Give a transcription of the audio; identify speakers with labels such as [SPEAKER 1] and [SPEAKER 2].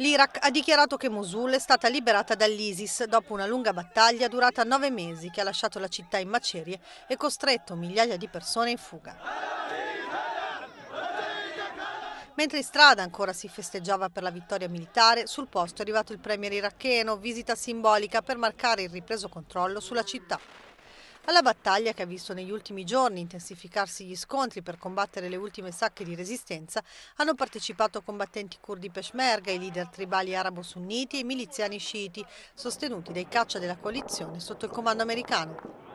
[SPEAKER 1] L'Iraq ha dichiarato che Mosul è stata liberata dall'ISIS dopo una lunga battaglia durata nove mesi che ha lasciato la città in macerie e costretto migliaia di persone in fuga. Mentre in strada ancora si festeggiava per la vittoria militare, sul posto è arrivato il premier iracheno, visita simbolica per marcare il ripreso controllo sulla città. Alla battaglia che ha visto negli ultimi giorni intensificarsi gli scontri per combattere le ultime sacche di resistenza hanno partecipato combattenti kurdi peshmerga, i leader tribali arabo-sunniti e i miliziani sciiti, sostenuti dai caccia della coalizione sotto il comando americano.